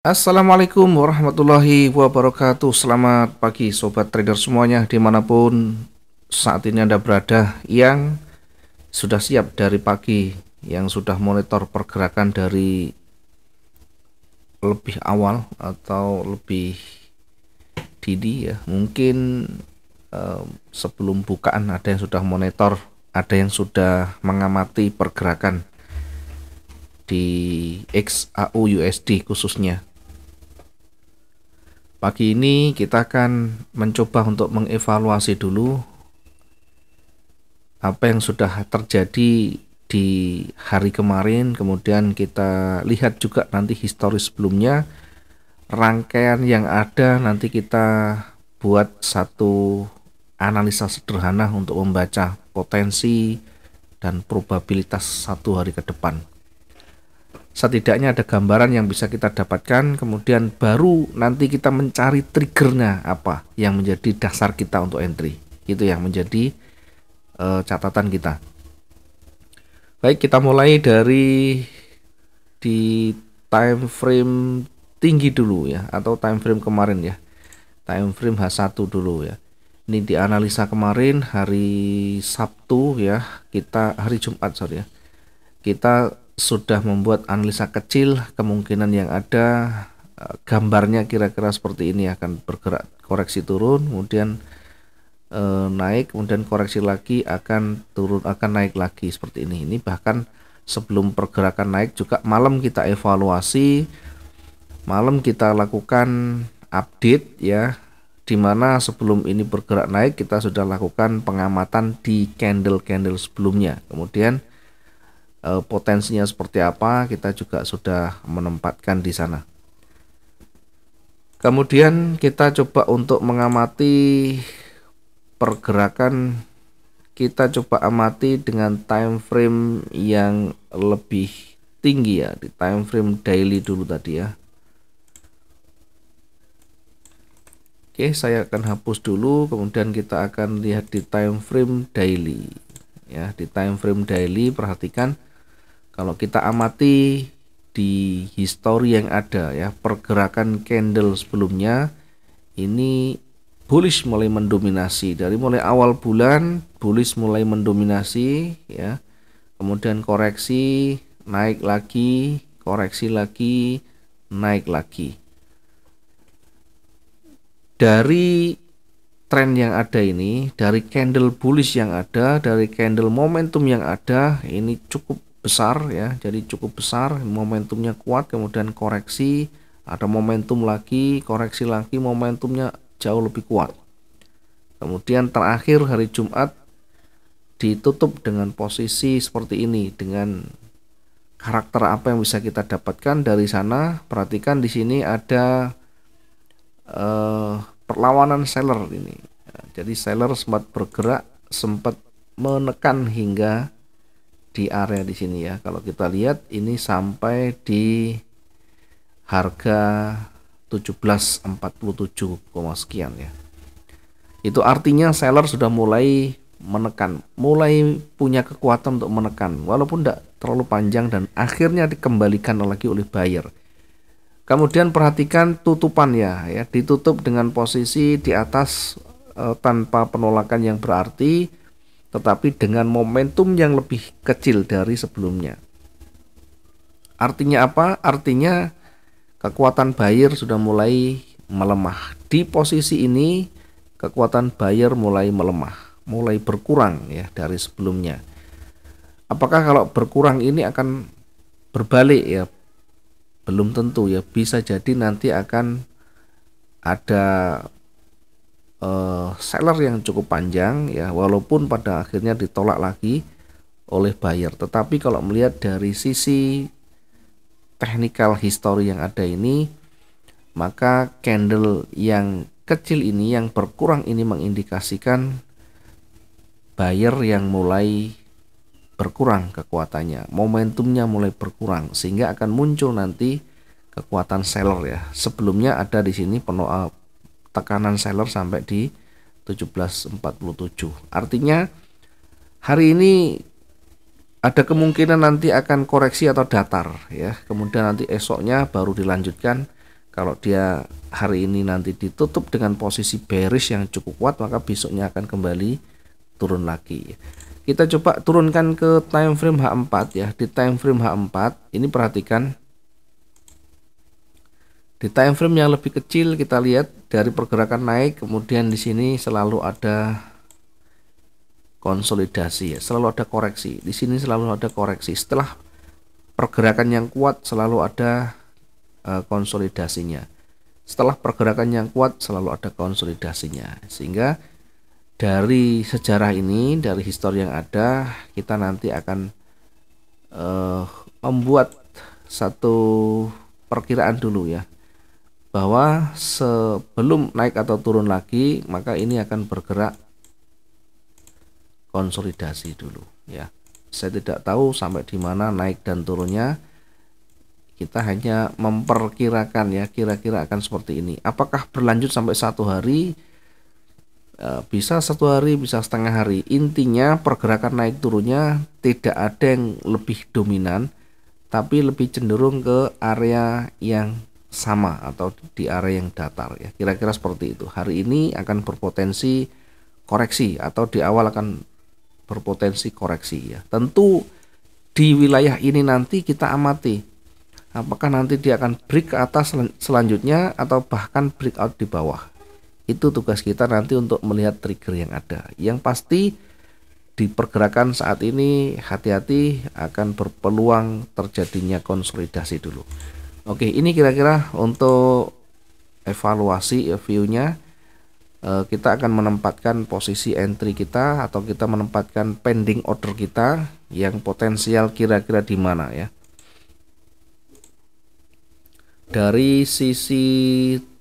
Assalamualaikum warahmatullahi wabarakatuh Selamat pagi Sobat Trader semuanya Dimanapun saat ini Anda berada Yang sudah siap dari pagi Yang sudah monitor pergerakan dari Lebih awal atau lebih dini ya Mungkin eh, sebelum bukaan ada yang sudah monitor Ada yang sudah mengamati pergerakan di XAU USD khususnya Pagi ini kita akan mencoba untuk mengevaluasi dulu apa yang sudah terjadi di hari kemarin, kemudian kita lihat juga nanti historis sebelumnya rangkaian yang ada nanti kita buat satu analisa sederhana untuk membaca potensi dan probabilitas satu hari ke depan setidaknya ada gambaran yang bisa kita dapatkan kemudian baru nanti kita mencari triggernya apa yang menjadi dasar kita untuk entry itu yang menjadi e, catatan kita baik kita mulai dari di time frame tinggi dulu ya atau time frame kemarin ya time frame H1 dulu ya ini dianalisa kemarin hari Sabtu ya kita hari Jumat sorry ya kita sudah membuat analisa kecil kemungkinan yang ada e, gambarnya kira-kira seperti ini akan bergerak koreksi turun kemudian e, naik kemudian koreksi lagi akan turun akan naik lagi seperti ini ini bahkan sebelum pergerakan naik juga malam kita evaluasi malam kita lakukan update ya dimana sebelum ini bergerak naik kita sudah lakukan pengamatan di candle-candle sebelumnya kemudian Eh, potensinya seperti apa kita juga sudah menempatkan di sana. Kemudian kita coba untuk mengamati pergerakan kita coba amati dengan time frame yang lebih tinggi ya di time frame daily dulu tadi ya. Oke, saya akan hapus dulu kemudian kita akan lihat di time frame daily ya di time frame daily perhatikan kalau kita amati di histori yang ada ya, pergerakan candle sebelumnya ini bullish mulai mendominasi dari mulai awal bulan bullish mulai mendominasi ya. Kemudian koreksi, naik lagi, koreksi lagi, naik lagi. Dari tren yang ada ini, dari candle bullish yang ada, dari candle momentum yang ada, ini cukup besar ya jadi cukup besar momentumnya kuat kemudian koreksi ada momentum lagi koreksi lagi momentumnya jauh lebih kuat kemudian terakhir hari Jumat ditutup dengan posisi seperti ini dengan karakter apa yang bisa kita dapatkan dari sana perhatikan di sini ada eh, perlawanan seller ini jadi seller sempat bergerak sempat menekan hingga di area di sini ya. Kalau kita lihat ini sampai di harga 1747, sekian ya. Itu artinya seller sudah mulai menekan, mulai punya kekuatan untuk menekan walaupun tidak terlalu panjang dan akhirnya dikembalikan lagi oleh buyer. Kemudian perhatikan tutupan ya, ya ditutup dengan posisi di atas eh, tanpa penolakan yang berarti tetapi dengan momentum yang lebih kecil dari sebelumnya. Artinya apa? Artinya kekuatan buyer sudah mulai melemah. Di posisi ini kekuatan buyer mulai melemah, mulai berkurang ya dari sebelumnya. Apakah kalau berkurang ini akan berbalik ya? Belum tentu ya, bisa jadi nanti akan ada uh, seller yang cukup panjang ya walaupun pada akhirnya ditolak lagi oleh buyer tetapi kalau melihat dari sisi technical history yang ada ini maka candle yang kecil ini yang berkurang ini mengindikasikan buyer yang mulai berkurang kekuatannya momentumnya mulai berkurang sehingga akan muncul nanti kekuatan seller ya sebelumnya ada di sini penuh eh, tekanan seller sampai di 1747. Artinya hari ini ada kemungkinan nanti akan koreksi atau datar ya. Kemudian nanti esoknya baru dilanjutkan kalau dia hari ini nanti ditutup dengan posisi bearish yang cukup kuat maka besoknya akan kembali turun lagi kita coba turunkan ke time frame H4 ya di time frame H4 ini perhatikan di time frame yang lebih kecil kita lihat dari pergerakan naik kemudian di sini selalu ada konsolidasi ya, selalu ada koreksi. Di sini selalu ada koreksi. Setelah pergerakan yang kuat selalu ada e, konsolidasinya. Setelah pergerakan yang kuat selalu ada konsolidasinya. Sehingga dari sejarah ini, dari histori yang ada, kita nanti akan uh, membuat satu perkiraan dulu ya bahwa sebelum naik atau turun lagi maka ini akan bergerak konsolidasi dulu ya saya tidak tahu sampai di mana naik dan turunnya kita hanya memperkirakan ya kira-kira akan seperti ini apakah berlanjut sampai satu hari e, bisa satu hari bisa setengah hari intinya pergerakan naik turunnya tidak ada yang lebih dominan tapi lebih cenderung ke area yang sama atau di area yang datar ya kira-kira seperti itu hari ini akan berpotensi koreksi atau di awal akan berpotensi koreksi ya tentu di wilayah ini nanti kita amati apakah nanti dia akan break ke atas sel selanjutnya atau bahkan break out di bawah itu tugas kita nanti untuk melihat trigger yang ada yang pasti di pergerakan saat ini hati-hati akan berpeluang terjadinya konsolidasi dulu Oke, ini kira-kira untuk evaluasi eh, view-nya eh, kita akan menempatkan posisi entry kita atau kita menempatkan pending order kita yang potensial kira-kira di mana ya. Dari sisi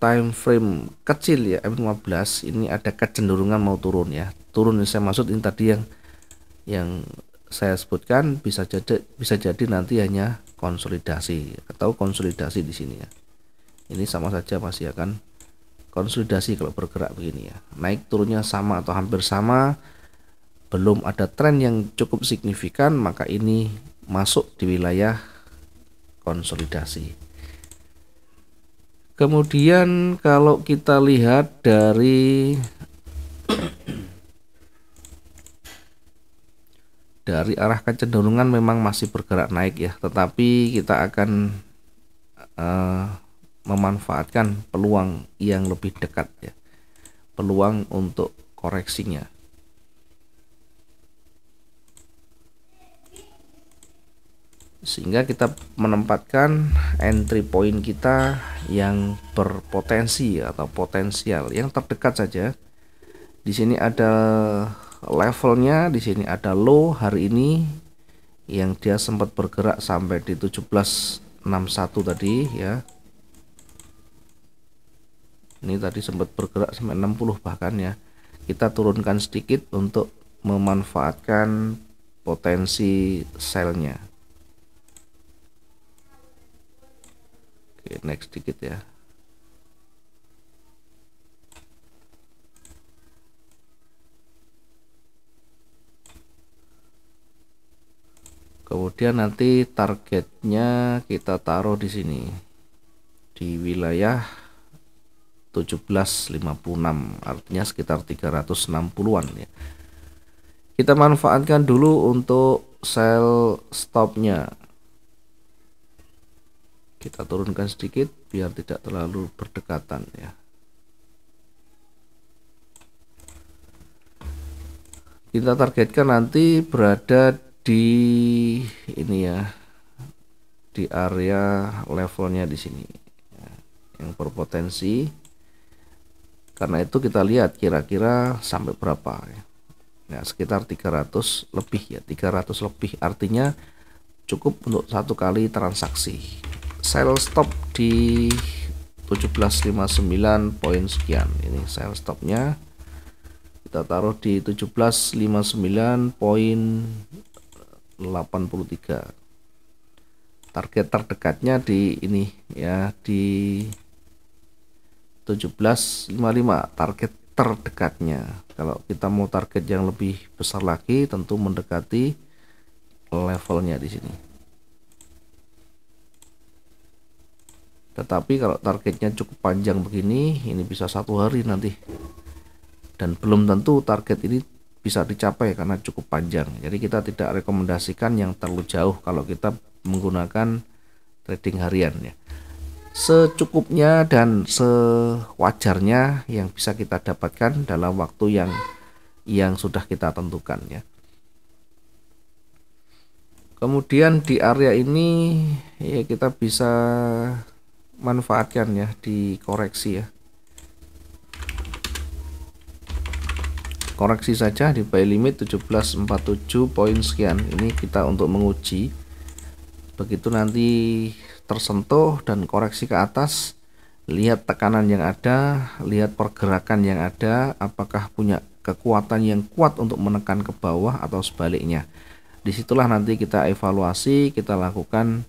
time frame kecil ya M15 ini ada kecenderungan mau turun ya. Turun yang saya maksud ini tadi yang yang saya sebutkan bisa jadi bisa jadi nanti hanya konsolidasi atau konsolidasi di sini ya ini sama saja pasti akan konsolidasi kalau bergerak begini ya naik turunnya sama atau hampir sama belum ada tren yang cukup signifikan maka ini masuk di wilayah konsolidasi kemudian kalau kita lihat dari dari arah kecenderungan memang masih bergerak naik ya tetapi kita akan uh, memanfaatkan peluang yang lebih dekat ya peluang untuk koreksinya sehingga kita menempatkan entry point kita yang berpotensi atau potensial yang terdekat saja di sini ada levelnya di sini ada low hari ini yang dia sempat bergerak sampai di 1761 tadi ya ini tadi sempat bergerak sampai 60 bahkan ya kita turunkan sedikit untuk memanfaatkan potensi selnya oke next sedikit ya kemudian nanti targetnya kita taruh di sini di wilayah 1756 artinya sekitar 360-an ya kita manfaatkan dulu untuk sell stopnya kita turunkan sedikit biar tidak terlalu berdekatan ya kita targetkan nanti berada di ini ya di area levelnya di sini ya, yang berpotensi karena itu kita lihat kira-kira sampai berapa ya nah, sekitar 300 lebih ya 300 lebih artinya cukup untuk satu kali transaksi sell stop di 1759 poin sekian ini sell stopnya kita taruh di 1759 poin 83 target terdekatnya di ini ya di 1755 target terdekatnya kalau kita mau target yang lebih besar lagi tentu mendekati levelnya di sini tetapi kalau targetnya cukup panjang begini ini bisa satu hari nanti dan belum tentu target ini bisa dicapai karena cukup panjang. Jadi kita tidak rekomendasikan yang terlalu jauh kalau kita menggunakan trading harian ya. Secukupnya dan sewajarnya yang bisa kita dapatkan dalam waktu yang yang sudah kita tentukan ya. Kemudian di area ini ya kita bisa manfaatkan ya di koreksi ya koreksi saja di buy limit 1747 poin sekian ini kita untuk menguji begitu nanti tersentuh dan koreksi ke atas lihat tekanan yang ada lihat pergerakan yang ada apakah punya kekuatan yang kuat untuk menekan ke bawah atau sebaliknya disitulah nanti kita evaluasi kita lakukan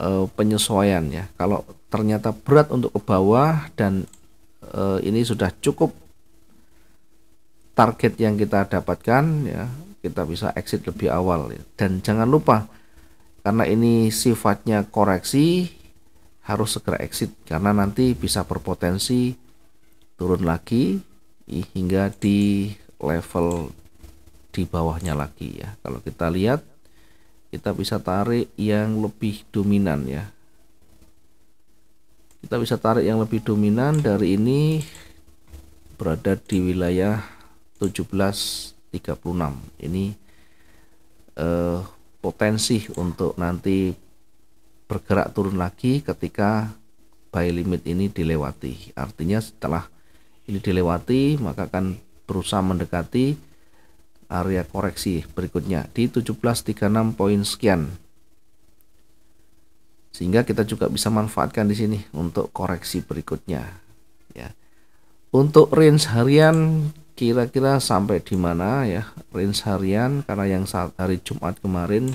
e, penyesuaian ya kalau ternyata berat untuk ke bawah dan e, ini sudah cukup target yang kita dapatkan ya kita bisa exit lebih awal ya. dan jangan lupa karena ini sifatnya koreksi harus segera exit karena nanti bisa berpotensi turun lagi hingga di level di bawahnya lagi ya kalau kita lihat kita bisa tarik yang lebih dominan ya kita bisa tarik yang lebih dominan dari ini berada di wilayah 1736 ini eh, potensi untuk nanti bergerak turun lagi ketika buy limit ini dilewati artinya setelah ini dilewati maka akan berusaha mendekati area koreksi berikutnya di 1736 poin sekian sehingga kita juga bisa manfaatkan di sini untuk koreksi berikutnya ya untuk range harian kira-kira sampai di mana ya range harian karena yang saat hari Jumat kemarin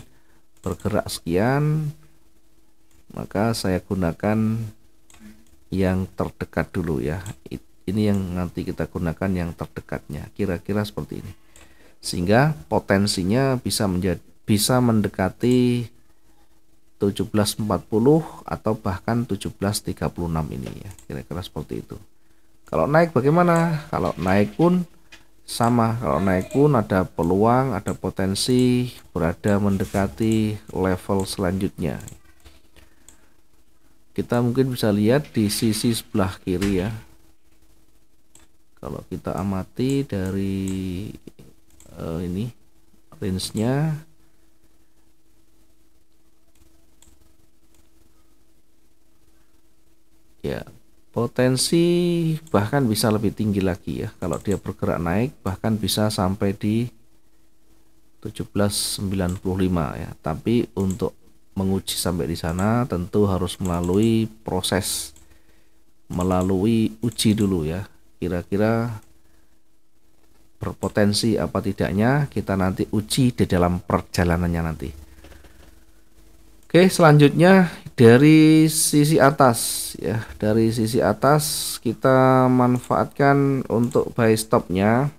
bergerak sekian maka saya gunakan yang terdekat dulu ya ini yang nanti kita gunakan yang terdekatnya kira-kira seperti ini sehingga potensinya bisa menjadi bisa mendekati 1740 atau bahkan 1736 ini ya kira-kira seperti itu kalau naik bagaimana? Kalau naik pun sama. Kalau naik pun ada peluang, ada potensi berada mendekati level selanjutnya. Kita mungkin bisa lihat di sisi sebelah kiri ya. Kalau kita amati dari uh, ini range-nya ya potensi bahkan bisa lebih tinggi lagi ya kalau dia bergerak naik bahkan bisa sampai di 1795 ya tapi untuk menguji sampai di sana tentu harus melalui proses melalui uji dulu ya kira-kira berpotensi apa tidaknya kita nanti uji di dalam perjalanannya nanti Oke, selanjutnya dari sisi atas ya, dari sisi atas kita manfaatkan untuk buy stopnya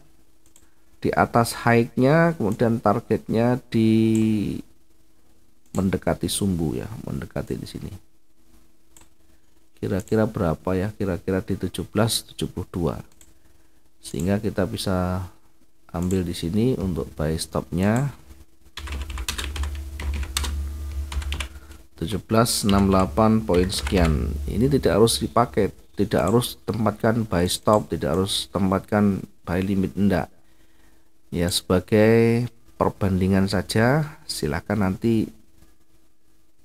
di atas high-nya, kemudian targetnya di mendekati sumbu ya, mendekati di sini. Kira-kira berapa ya? Kira-kira di 1772. Sehingga kita bisa ambil di sini untuk buy stopnya 1768 poin sekian ini tidak harus dipakai tidak harus tempatkan buy stop tidak harus tempatkan buy limit enggak ya sebagai perbandingan saja silahkan nanti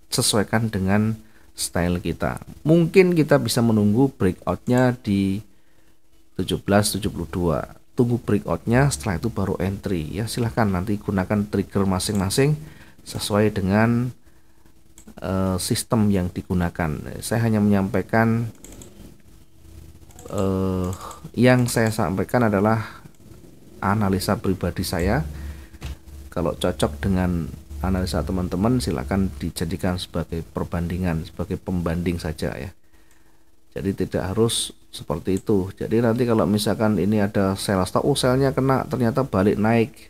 sesuaikan dengan style kita mungkin kita bisa menunggu breakoutnya di 1772 tunggu breakoutnya setelah itu baru entry ya silahkan nanti gunakan trigger masing-masing sesuai dengan uh, sistem yang digunakan. Saya hanya menyampaikan uh, yang saya sampaikan adalah analisa pribadi saya. Kalau cocok dengan analisa teman-teman silakan dijadikan sebagai perbandingan, sebagai pembanding saja ya. Jadi tidak harus seperti itu. Jadi nanti kalau misalkan ini ada sel stop, oh selnya kena ternyata balik naik.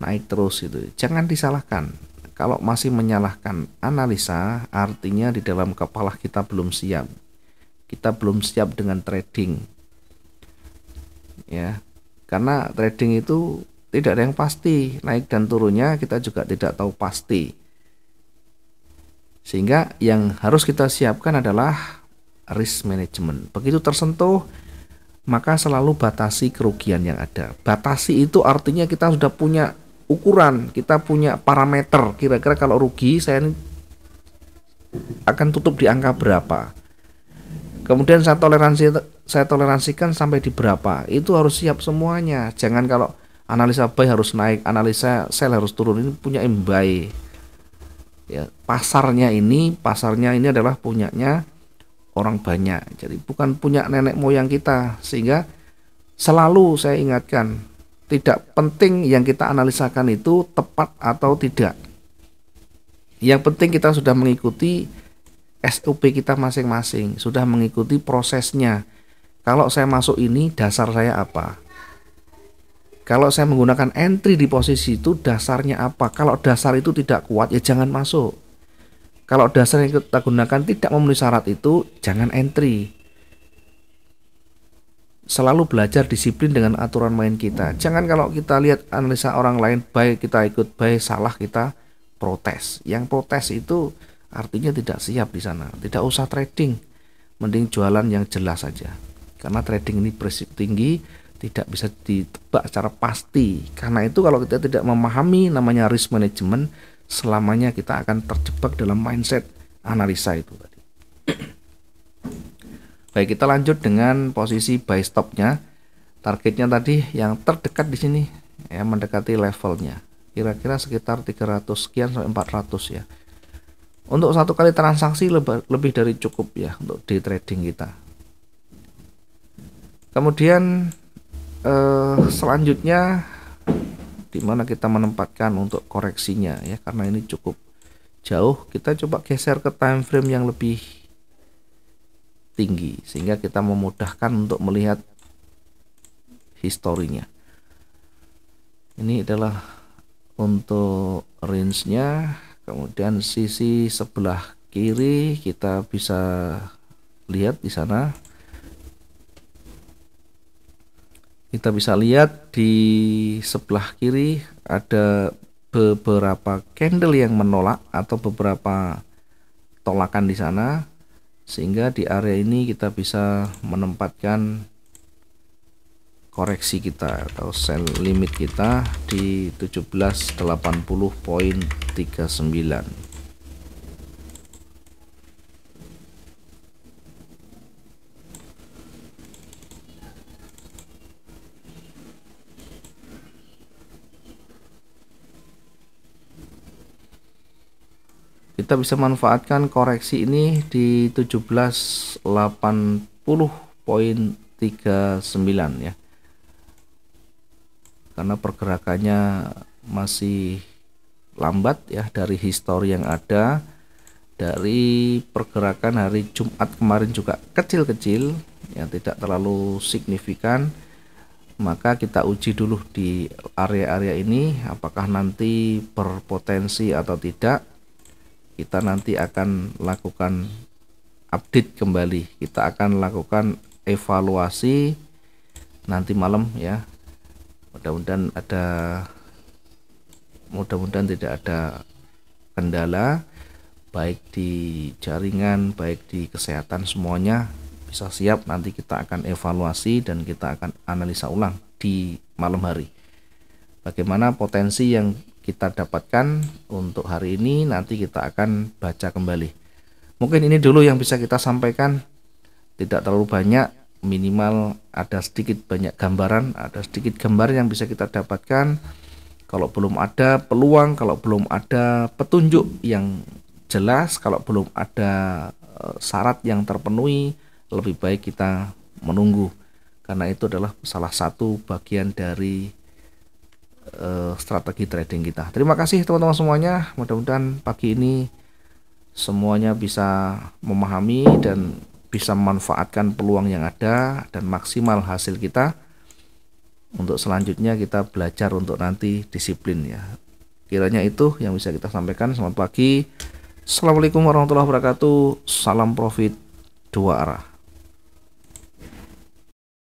Naik terus itu. Jangan disalahkan kalau masih menyalahkan analisa, artinya di dalam kepala kita belum siap. Kita belum siap dengan trading. Ya. Karena trading itu tidak ada yang pasti, naik dan turunnya kita juga tidak tahu pasti. Sehingga yang harus kita siapkan adalah risk management. Begitu tersentuh, maka selalu batasi kerugian yang ada. Batasi itu artinya kita sudah punya ukuran, kita punya parameter. Kira-kira kalau rugi saya ini akan tutup di angka berapa. Kemudian saya toleransi saya toleransikan sampai di berapa. Itu harus siap semuanya. Jangan kalau analisa buy harus naik, analisa sell harus turun. Ini punya buy. Ya, pasarnya ini, pasarnya ini adalah punyanya orang banyak. Jadi bukan punya nenek moyang kita sehingga selalu saya ingatkan tidak penting yang kita analisakan itu tepat atau tidak. Yang penting kita sudah mengikuti SOP kita masing-masing, sudah mengikuti prosesnya. Kalau saya masuk ini, dasar saya apa? Kalau saya menggunakan entry di posisi itu, dasarnya apa? Kalau dasar itu tidak kuat, ya jangan masuk. Kalau dasar yang kita gunakan tidak memenuhi syarat itu, jangan entry selalu belajar disiplin dengan aturan main kita. Jangan kalau kita lihat analisa orang lain baik kita ikut, baik salah kita protes. Yang protes itu artinya tidak siap di sana. Tidak usah trading. Mending jualan yang jelas saja. Karena trading ini prinsip tinggi, tidak bisa ditebak secara pasti. Karena itu kalau kita tidak memahami namanya risk management, selamanya kita akan terjebak dalam mindset analisa itu tadi. Baik, kita lanjut dengan posisi buy stopnya. Targetnya tadi yang terdekat di sini ya mendekati levelnya. Kira-kira sekitar 300 sekian sampai 400 ya. Untuk satu kali transaksi lebih dari cukup ya untuk di trading kita. Kemudian eh, selanjutnya di mana kita menempatkan untuk koreksinya ya karena ini cukup jauh kita coba geser ke time frame yang lebih tinggi sehingga kita memudahkan untuk melihat historinya ini adalah untuk range-nya kemudian sisi sebelah kiri kita bisa lihat di sana kita bisa lihat di sebelah kiri ada beberapa candle yang menolak atau beberapa tolakan di sana sehingga di area ini kita bisa menempatkan koreksi kita atau sell limit kita di 1780.39 kita bisa manfaatkan koreksi ini di 1780.39 ya karena pergerakannya masih lambat ya dari histori yang ada dari pergerakan hari Jumat kemarin juga kecil-kecil ya tidak terlalu signifikan maka kita uji dulu di area-area ini apakah nanti berpotensi atau tidak kita nanti akan lakukan update kembali kita akan lakukan evaluasi nanti malam ya mudah-mudahan ada mudah-mudahan tidak ada kendala baik di jaringan baik di kesehatan semuanya bisa siap nanti kita akan evaluasi dan kita akan analisa ulang di malam hari bagaimana potensi yang kita dapatkan untuk hari ini nanti kita akan baca kembali mungkin ini dulu yang bisa kita sampaikan tidak terlalu banyak minimal ada sedikit banyak gambaran ada sedikit gambar yang bisa kita dapatkan kalau belum ada peluang kalau belum ada petunjuk yang jelas kalau belum ada eh, syarat yang terpenuhi lebih baik kita menunggu karena itu adalah salah satu bagian dari uh, strategi trading kita. Terima kasih teman-teman semuanya. Mudah-mudahan pagi ini semuanya bisa memahami dan bisa memanfaatkan peluang yang ada dan maksimal hasil kita. Untuk selanjutnya kita belajar untuk nanti disiplin ya. Kiranya itu yang bisa kita sampaikan. Selamat pagi. Assalamualaikum warahmatullahi wabarakatuh. Salam profit dua arah.